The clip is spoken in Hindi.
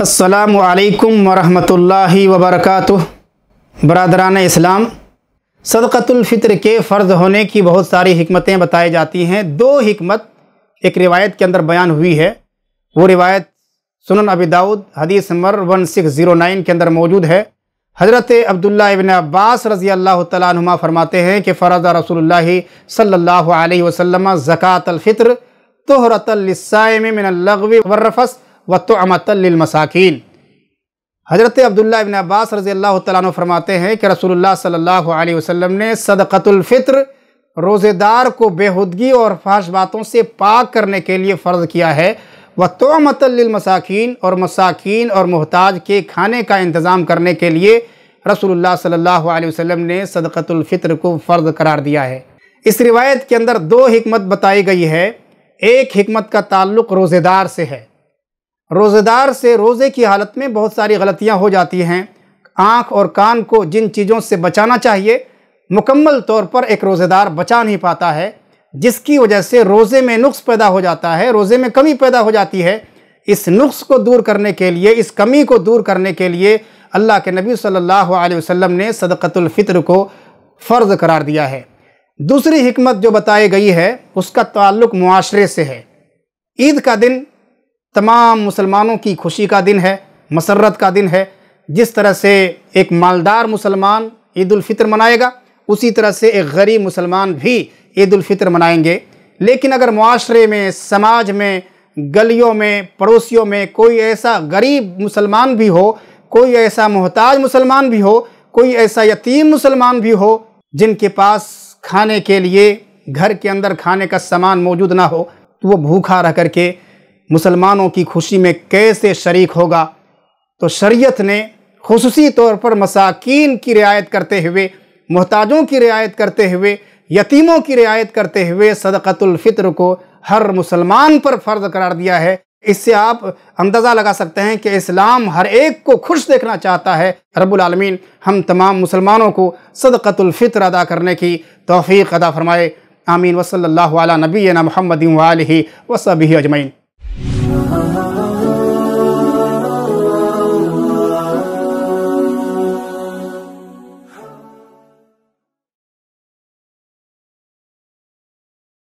असलकम वरहि वबरक बरदरान इस्लाम सदक़तुल्फ़ितर के फ़र्ज़ होने की बहुत सारी हमतें बताई जाती हैं दो हमत एक रिवायत के अंदर बयान हुई है वो रिवायत सुनन अबी दाऊद हदीस मर वन सिक्स ज़ीरो नाइन के अंदर मौजूद है हज़रत अब्दुल्ल इबन अब्बास रज़ी अल्लाह तुमा फरमाते हैं कि फ़रज़ रसूल सल्ला वसम ज़क़ातलफ़ितर तोहरतलसाम मिनलगवी वर्रफ़स वत अमतलमसाकिन हज़रत अब्दुल्ला इबन अब्बास रज़ी अल्लाह तु फरमाते हैं कि रसोल्ला सल्ला वसम ने सदक़तुल्फ़ित्र रोज़ेदार को बेहदगी और फाश बातों से पाक करने के लिए फ़र्ज़ किया है व तो मतलमसाकिन और मसाकिन और मोहताज के खाने का इंतज़ाम करने के लिए रसोल्ला सल्ला वसम ने सदक़तुल्फ़ित्र को फ़र्ज़ करार दिया है इस रिवायत के अंदर दो हमत बताई गई है एक हमत का ताल्लुक़ रोज़ेदार से है रोज़ेदार से रोज़े की हालत में बहुत सारी गलतियाँ हो जाती हैं आँख और कान को जिन चीज़ों से बचाना चाहिए मुकम्मल तौर पर एक रोज़ेदार बचा नहीं पाता है जिसकी वजह से रोज़े में नुस्ख़ पैदा हो जाता है रोज़े में कमी पैदा हो जाती है इस नुस्ख़ को दूर करने के लिए इस कमी को दूर करने के लिए अल्लाह के नबी सल्लल्लाहु अलैहि वसल्लम ने सदक़तुल्फ़ितर को फ़र्ज़ करार दिया है दूसरी हमत जो बताई गई है उसका ताल्लुक मुआशरे से है ईद का दिन तमाम मुसलमानों की खुशी का दिन है मसरत का दिन है जिस तरह से एक मालदार मुसलमान ईदालफ़ितर मनाएगा उसी तरह से एक गरीब मुसलमान भी ईदालफ़ितर मनाएंगे लेकिन अगर माशरे में समाज में गलियों में पड़ोसियों में कोई ऐसा गरीब मुसलमान भी हो कोई ऐसा मोहताज मुसलमान भी हो कोई ऐसा यतीम मुसलमान भी हो जिनके पास खाने के लिए घर के अंदर खाने का सामान मौजूद ना हो तो वो भूखा रह करके मुसलमानों की खुशी में कैसे शरीक होगा तो शरीयत ने खसूसी तौर पर मसाकिन की रियायत करते हुए मोहताजों की रियायत करते हुए यतीमों की रियायत करते हुए सदक़तुल्फ़ित्र को हर मुसलमान पर फ़र्ज करार दिया है इससे आप अंदाज़ा लगा सकते हैं कि इस्लाम हर एक को खुश देखना चाहता है रब्बुल आलमीन हम तमाम मुसलमानों को सदक़तुल्फ़ित्र अदा करने की तोफ़ी अदा फ़रमाए आमीन वसल नबीना महमद वाल वसबी अजमैन